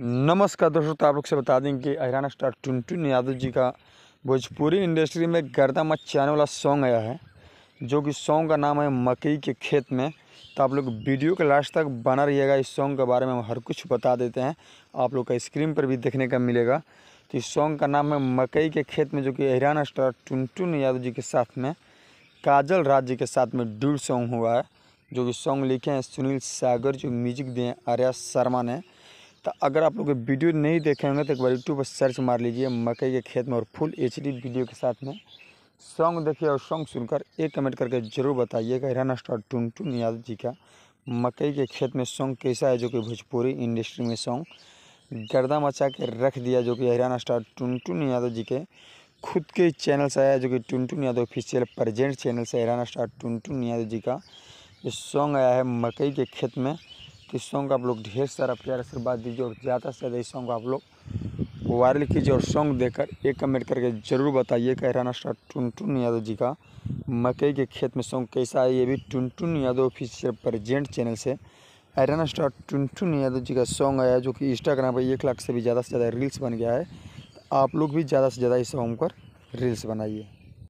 नमस्कार दोस्तों तो आप लोग से बता दें कि अहराना स्टार टुनटुन यादव जी का भोजपुरी इंडस्ट्री में गर्दा मचाने वाला सॉन्ग आया है जो कि सॉन्ग का नाम है मकई के खेत में तो आप लोग वीडियो के लास्ट तक बना रहिएगा इस सॉन्ग के बारे में हम हर कुछ बता देते हैं आप लोग का स्क्रीन पर भी देखने का मिलेगा तो इस सॉन्ग का नाम है मकई के खेत में जो कि अहिराना स्टार टुनटुन यादव जी के साथ में काजल राज जी के साथ में डूल सॉन्ग हुआ है जो कि सॉन्ग लिखे हैं सुनील सागर जो म्यूजिक दिए हैं आर्या शर्मा ने तो अगर आप लोग वीडियो नहीं देखे होंगे तो एक बार यूट्यूब पर सर्च मार लीजिए मकई के खेत में और फुल एच वीडियो के साथ में सॉन्ग देखिए और सॉन्ग सुनकर एक कमेंट करके ज़रूर बताइएगा हिराना स्टार टून टून यादव जी का मकई के खेत में सॉन्ग कैसा है जो कि भोजपुरी इंडस्ट्री में सॉन्ग गर्दा मचा के रख दिया जो कि हिराना स्टार टून टून यादव जी के खुद के चैनल से आया जो कि Tuntun Yadav official present channel से हिराना स्टार टून टून यादव जी का ये सॉन्ग आया है मकई के खेत में तो इस सॉन्ग को आप लोग ढेर सारा प्यार आशीर्वाद दीजिए और ज़्यादा से ज़्यादा इस सॉन्ग को आप लोग वायरल कीजिए और सॉन्ग देकर एक कमेंट करके ज़रूर बताइए कि हरियाणा स्टार टुनटुन यादव जी का मकई के खेत में सॉन्ग कैसा है ये भी Tuntun Yadav official present channel से हरियाणा स्टार टुनटुन यादव जी का सॉन्ग आया जो कि इंस्टाग्राम पर एक लाख से भी ज़्यादा से ज़्यादा रील्स बन गया है आप लोग भी ज़्यादा से ज़्यादा इस सॉन्ग पर रील्स बनाइए